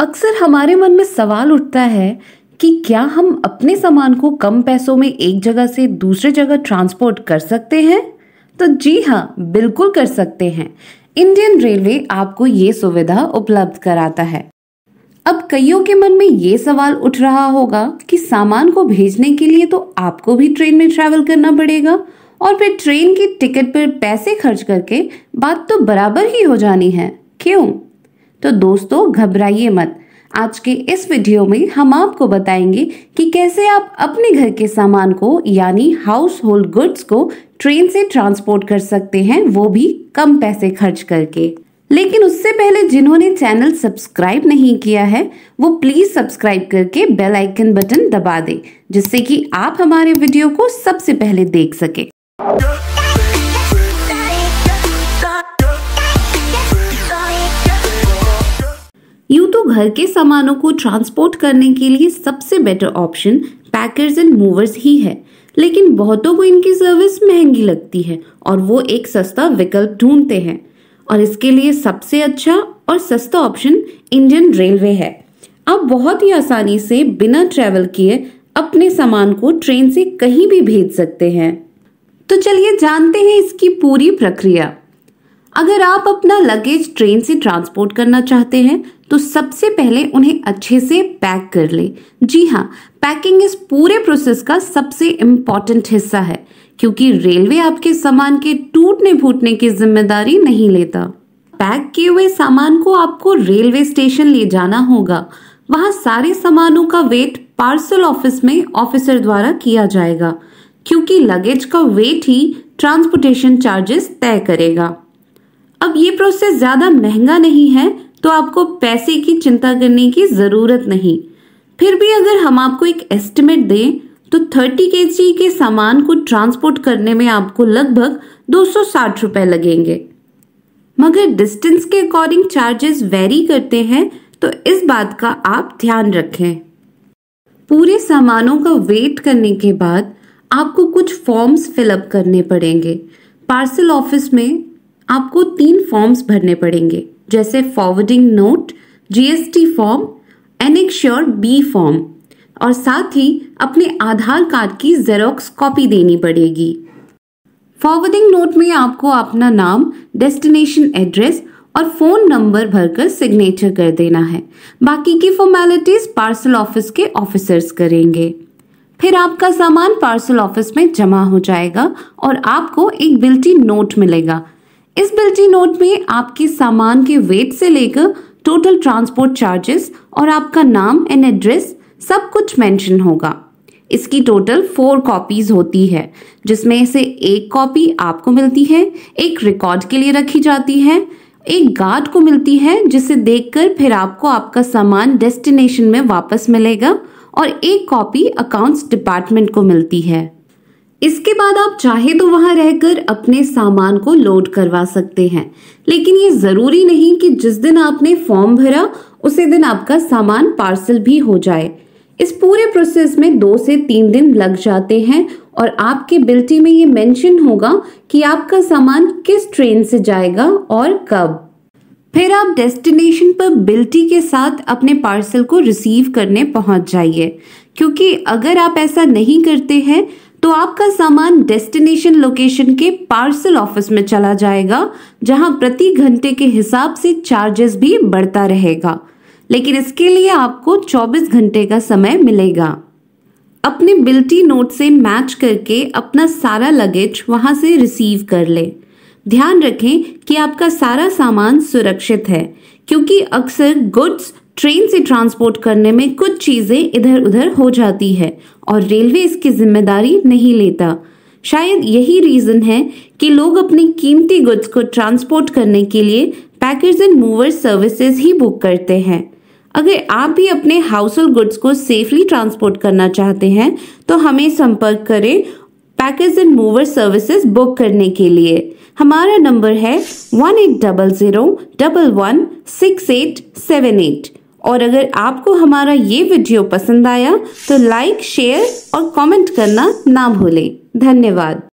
अक्सर हमारे मन में सवाल उठता है कि क्या हम अपने सामान को कम पैसों में एक जगह से दूसरे जगह ट्रांसपोर्ट कर सकते हैं तो जी हाँ बिल्कुल कर सकते हैं इंडियन रेलवे आपको ये सुविधा उपलब्ध कराता है अब कईयों के मन में ये सवाल उठ रहा होगा कि सामान को भेजने के लिए तो आपको भी ट्रेन में ट्रैवल करना पड़ेगा और फिर ट्रेन की टिकट पर पैसे खर्च करके बात तो बराबर ही हो जानी है क्यों तो दोस्तों घबराइए मत आज के इस वीडियो में हम आपको बताएंगे कि कैसे आप अपने घर के सामान को यानी हाउस होल्ड गुड्स को ट्रेन से ट्रांसपोर्ट कर सकते हैं वो भी कम पैसे खर्च करके लेकिन उससे पहले जिन्होंने चैनल सब्सक्राइब नहीं किया है वो प्लीज सब्सक्राइब करके बेल आइकन बटन दबा दे जिससे कि आप हमारे वीडियो को सबसे पहले देख सके भर के सामानों को ट्रांसपोर्ट करने के लिए सबसे better option packers and movers ही है लेकिन बहुतों को इनकी सर्विस महंगी लगती है और वो एक सस्ता विकल्प ढूंढते हैं और इसके लिए सबसे अच्छा और सस्ता ऑप्शन इंडियन रेलवे है आप बहुत ही आसानी से बिना ट्रेवल किए अपने सामान को ट्रेन से कहीं भी भेज सकते हैं तो चलिए जानते हैं इसकी पूरी प्रक्रिया अगर आप अपना लगेज ट्रेन से ट्रांसपोर्ट करना चाहते हैं तो सबसे पहले उन्हें अच्छे से पैक कर ले जी हाँ पैकिंग इस पूरे प्रोसेस का सबसे इम्पॉर्टेंट हिस्सा है क्योंकि रेलवे आपके सामान के टूटने फूटने की जिम्मेदारी नहीं लेता पैक किए हुए सामान को आपको रेलवे स्टेशन ले जाना होगा वहाँ सारे सामानों का वेट पार्सल ऑफिस में ऑफिसर द्वारा किया जाएगा क्योंकि लगेज का वेट ही ट्रांसपोर्टेशन चार्जेस तय करेगा अब ये प्रोसेस ज़्यादा महंगा नहीं है तो आपको पैसे की चिंता करने की ज़रूरत नहीं फिर भी अगर हम आपको एक एस्टिमेट दें तो 30 के के सामान को ट्रांसपोर्ट करने में आपको लगभग 260 रुपए लगेंगे मगर डिस्टेंस के अकॉर्डिंग चार्जेस वेरी करते हैं तो इस बात का आप ध्यान रखें पूरे सामानों का वेट करने के बाद आपको कुछ फॉर्म्स फिलअप करने पड़ेंगे पार्सल ऑफिस में आपको तीन फॉर्म्स भरने पड़ेंगे जैसे forwarding note GST form annexure B form और साथ ही अपने आधार कार्ड की जेरोक्स कॉपी देनी पड़ेगी फॉरवर्डिंग नोट में आपको अपना नाम डेस्टिनेशन एड्रेस और फोन नंबर भरकर सिग्नेचर कर देना है बाकी की फॉर्मेलिटीज पार्सल ऑफिस के ऑफिसर्स करेंगे फिर आपका सामान पार्सल ऑफिस में जमा हो जाएगा और आपको एक बिल्टी नोट मिलेगा इस बिल्टी नोट में आपके सामान के वेट से लेकर टोटल ट्रांसपोर्ट चार्जेस और आपका नाम एंड एड्रेस सब कुछ मेंशन होगा इसकी टोटल फोर कॉपीज होती है जिसमें से एक कॉपी आपको मिलती है एक रिकॉर्ड के लिए रखी जाती है एक गार्ड को मिलती है जिसे देखकर फिर आपको आपका सामान डेस्टिनेशन में वापस मिलेगा और एक कॉपी अकाउंट्स डिपार्टमेंट को मिलती है इसके बाद आप चाहे तो वहां रहकर अपने सामान को लोड करवा सकते हैं लेकिन ये जरूरी नहीं कि जिस दिन आपने फॉर्म भरा उसी दिन आपका सामान पार्सल भी हो जाए इस पूरे प्रोसेस में दो से तीन दिन लग जाते हैं और आपके बिल्टी में ये मेंशन होगा कि आपका सामान किस ट्रेन से जाएगा और कब फिर आप डेस्टिनेशन पर बिल्टी के साथ अपने पार्सल को रिसीव करने पहुंच जाइए क्योंकि अगर आप ऐसा नहीं करते हैं तो आपका सामान डेस्टिनेशन लोकेशन के पार्सल ऑफिस में चला जाएगा जहां प्रति घंटे के हिसाब से चार्जेस भी बढ़ता रहेगा लेकिन इसके लिए आपको 24 घंटे का समय मिलेगा अपने बिल्टी नोट से मैच करके अपना सारा लगेज वहां से रिसीव कर ले ध्यान रखें कि आपका सारा सामान सुरक्षित है क्योंकि अक्सर गुड्स ट्रेन से ट्रांसपोर्ट करने में कुछ चीज़ें इधर उधर हो जाती है और रेलवे इसकी जिम्मेदारी नहीं लेता शायद यही रीज़न है कि लोग अपने कीमती गुड्स को ट्रांसपोर्ट करने के लिए पैकेज एंड मूवर सर्विसेज ही बुक करते हैं अगर आप भी अपने हाउस होल्ड गुड्स को सेफली ट्रांसपोर्ट करना चाहते हैं तो हमें संपर्क करें package and mover services book करने के लिए हमारा नंबर है one eight double zero double one six eight seven eight और अगर आपको हमारा ये वीडियो पसंद आया तो लाइक शेयर और कमेंट करना ना भूलें धन्यवाद